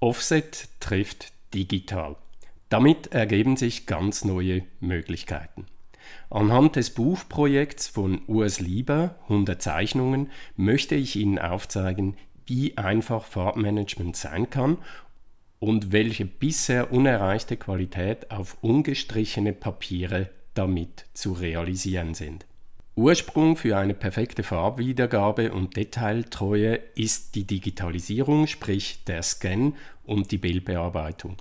Offset trifft digital. Damit ergeben sich ganz neue Möglichkeiten. Anhand des Buchprojekts von Urs Lieber 100 Zeichnungen möchte ich Ihnen aufzeigen, wie einfach Farbmanagement sein kann und welche bisher unerreichte Qualität auf ungestrichene Papiere damit zu realisieren sind. Ursprung für eine perfekte Farbwiedergabe und Detailtreue ist die Digitalisierung, sprich der Scan und die Bildbearbeitung.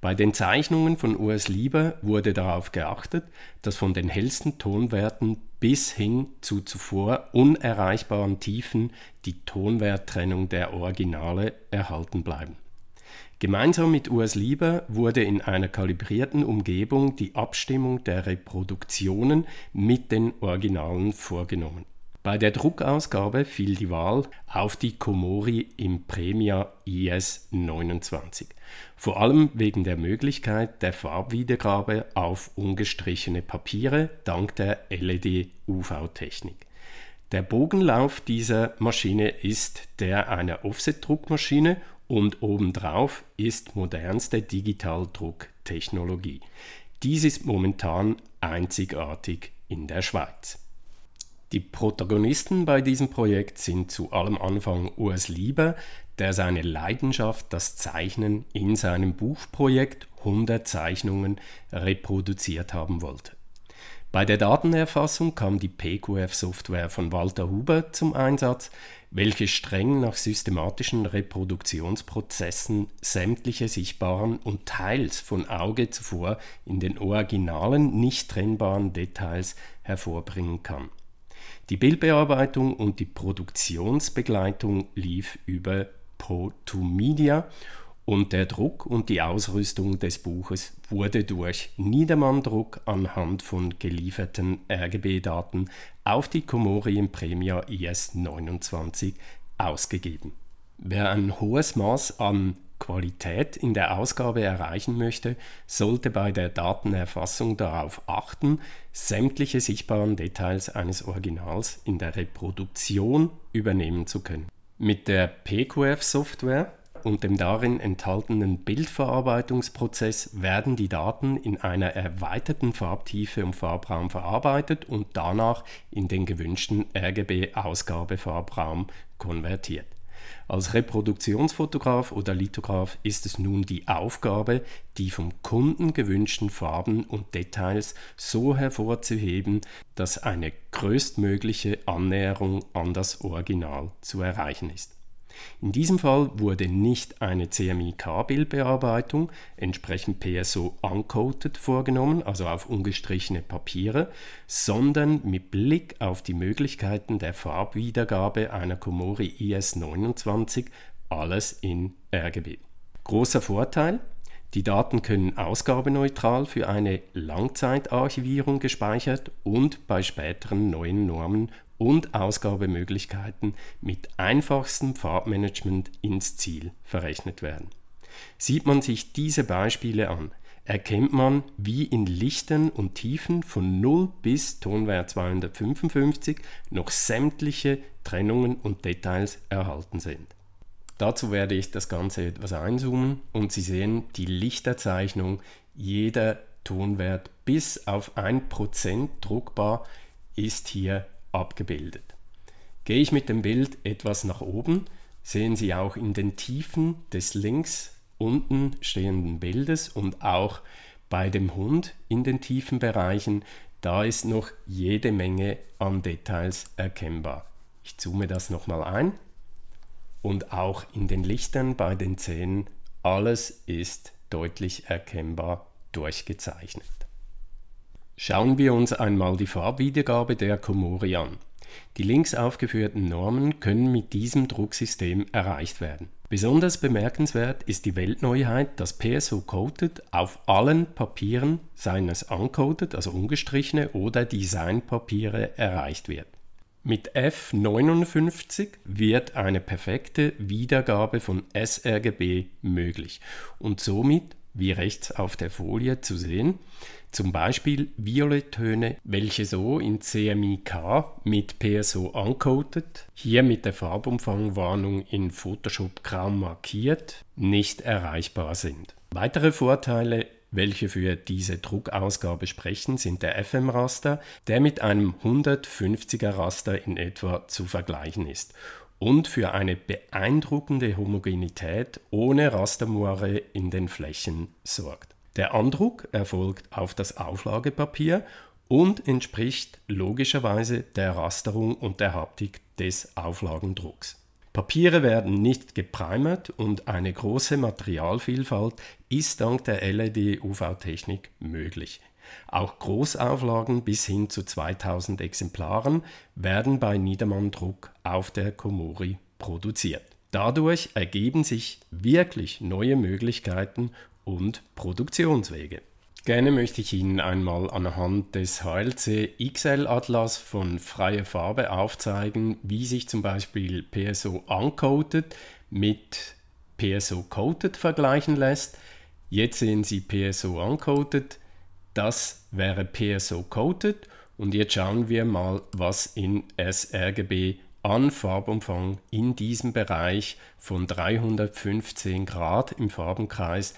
Bei den Zeichnungen von Urs Lieber wurde darauf geachtet, dass von den hellsten Tonwerten bis hin zu zuvor unerreichbaren Tiefen die Tonwerttrennung der Originale erhalten bleiben. Gemeinsam mit US Lieber wurde in einer kalibrierten Umgebung die Abstimmung der Reproduktionen mit den Originalen vorgenommen. Bei der Druckausgabe fiel die Wahl auf die Komori Impremia IS 29, vor allem wegen der Möglichkeit der Farbwiedergabe auf ungestrichene Papiere dank der LED-UV-Technik. Der Bogenlauf dieser Maschine ist der einer Offset-Druckmaschine und obendrauf ist modernste Digitaldrucktechnologie. Dies ist momentan einzigartig in der Schweiz. Die Protagonisten bei diesem Projekt sind zu allem Anfang Urs Lieber, der seine Leidenschaft, das Zeichnen, in seinem Buchprojekt 100 Zeichnungen reproduziert haben wollte. Bei der Datenerfassung kam die PQF-Software von Walter Huber zum Einsatz, welche streng nach systematischen Reproduktionsprozessen sämtliche sichtbaren und teils von Auge zuvor in den originalen, nicht trennbaren Details hervorbringen kann. Die Bildbearbeitung und die Produktionsbegleitung lief über Pro2Media und der Druck und die Ausrüstung des Buches wurde durch Niedermann-Druck anhand von gelieferten RGB-Daten auf die Comorium Premia IS-29 ausgegeben. Wer ein hohes Maß an Qualität in der Ausgabe erreichen möchte, sollte bei der Datenerfassung darauf achten, sämtliche sichtbaren Details eines Originals in der Reproduktion übernehmen zu können. Mit der PQF-Software und dem darin enthaltenen Bildverarbeitungsprozess werden die Daten in einer erweiterten Farbtiefe und Farbraum verarbeitet und danach in den gewünschten RGB-Ausgabefarbraum konvertiert. Als Reproduktionsfotograf oder Lithograf ist es nun die Aufgabe, die vom Kunden gewünschten Farben und Details so hervorzuheben, dass eine größtmögliche Annäherung an das Original zu erreichen ist. In diesem Fall wurde nicht eine CMYK-Bildbearbeitung entsprechend PSO uncoated vorgenommen, also auf ungestrichene Papiere, sondern mit Blick auf die Möglichkeiten der Farbwiedergabe einer Komori IS29 alles in RGB. Großer Vorteil, die Daten können ausgabeneutral für eine Langzeitarchivierung gespeichert und bei späteren neuen Normen und Ausgabemöglichkeiten mit einfachstem Farbmanagement ins Ziel verrechnet werden. Sieht man sich diese Beispiele an, erkennt man, wie in Lichten und Tiefen von 0 bis Tonwert 255 noch sämtliche Trennungen und Details erhalten sind. Dazu werde ich das Ganze etwas einzoomen und Sie sehen die Lichterzeichnung jeder Tonwert bis auf 1% druckbar ist hier abgebildet. Gehe ich mit dem Bild etwas nach oben, sehen Sie auch in den Tiefen des links unten stehenden Bildes und auch bei dem Hund in den tiefen Bereichen, da ist noch jede Menge an Details erkennbar. Ich zoome das nochmal ein. Und auch in den Lichtern bei den Zähnen, alles ist deutlich erkennbar durchgezeichnet. Schauen wir uns einmal die Farbwiedergabe der Komori an. Die links aufgeführten Normen können mit diesem Drucksystem erreicht werden. Besonders bemerkenswert ist die Weltneuheit, dass PSO Coated auf allen Papieren, seien es uncoded, also ungestrichene oder Designpapiere, erreicht wird. Mit F59 wird eine perfekte Wiedergabe von sRGB möglich und somit wie rechts auf der Folie zu sehen, zum Beispiel Violettöne, welche so in CMYK mit PSO encoded, hier mit der Farbumfangwarnung in Photoshop kaum markiert, nicht erreichbar sind. Weitere Vorteile welche für diese Druckausgabe sprechen, sind der FM-Raster, der mit einem 150er Raster in etwa zu vergleichen ist und für eine beeindruckende Homogenität ohne Rastermoire in den Flächen sorgt. Der Andruck erfolgt auf das Auflagepapier und entspricht logischerweise der Rasterung und der Haptik des Auflagendrucks. Papiere werden nicht geprimert und eine große Materialvielfalt ist dank der LED-UV-Technik möglich. Auch Großauflagen bis hin zu 2000 Exemplaren werden bei Niedermann Druck auf der Komori produziert. Dadurch ergeben sich wirklich neue Möglichkeiten und Produktionswege. Gerne möchte ich Ihnen einmal anhand des HLC XL Atlas von freier Farbe aufzeigen, wie sich zum Beispiel PSO Uncoated mit PSO Coated vergleichen lässt. Jetzt sehen Sie PSO Uncoated, das wäre PSO coded und jetzt schauen wir mal, was in sRGB an Farbumfang in diesem Bereich von 315 Grad im Farbenkreis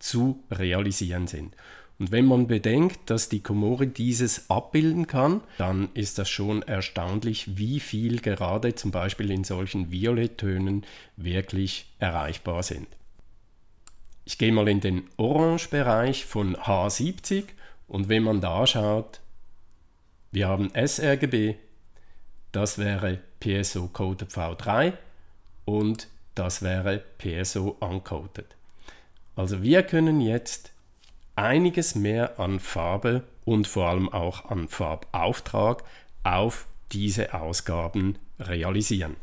zu realisieren sind. Und wenn man bedenkt, dass die Komori dieses abbilden kann, dann ist das schon erstaunlich, wie viel gerade zum Beispiel in solchen Violettönen wirklich erreichbar sind ich gehe mal in den Orange-Bereich von H70 und wenn man da schaut, wir haben sRGB, das wäre PSO coded V3 und das wäre PSO uncoded. Also wir können jetzt einiges mehr an Farbe und vor allem auch an Farbauftrag auf diese Ausgaben realisieren.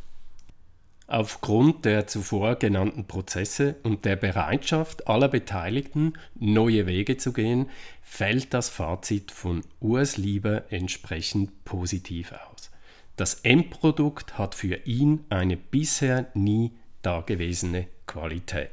Aufgrund der zuvor genannten Prozesse und der Bereitschaft aller Beteiligten, neue Wege zu gehen, fällt das Fazit von Urs Lieber entsprechend positiv aus. Das Endprodukt hat für ihn eine bisher nie dagewesene Qualität.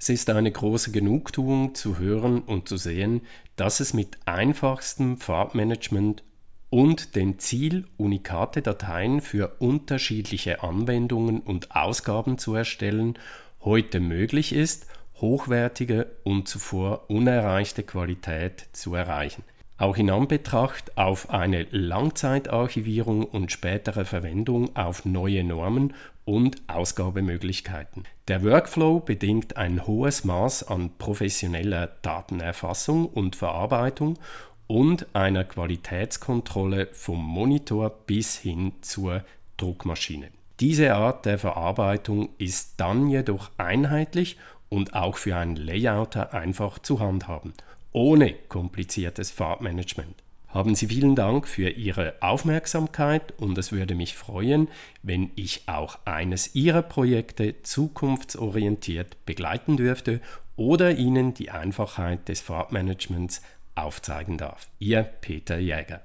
Es ist eine große Genugtuung zu hören und zu sehen, dass es mit einfachstem Farbmanagement und dem Ziel, unikate Dateien für unterschiedliche Anwendungen und Ausgaben zu erstellen, heute möglich ist, hochwertige und zuvor unerreichte Qualität zu erreichen. Auch in Anbetracht auf eine Langzeitarchivierung und spätere Verwendung auf neue Normen und Ausgabemöglichkeiten. Der Workflow bedingt ein hohes Maß an professioneller Datenerfassung und Verarbeitung und einer Qualitätskontrolle vom Monitor bis hin zur Druckmaschine. Diese Art der Verarbeitung ist dann jedoch einheitlich und auch für einen Layouter einfach zu handhaben, ohne kompliziertes Farbmanagement. Haben Sie vielen Dank für Ihre Aufmerksamkeit und es würde mich freuen, wenn ich auch eines Ihrer Projekte zukunftsorientiert begleiten dürfte oder Ihnen die Einfachheit des Farbmanagements aufzeigen darf. Ihr Peter Jäger.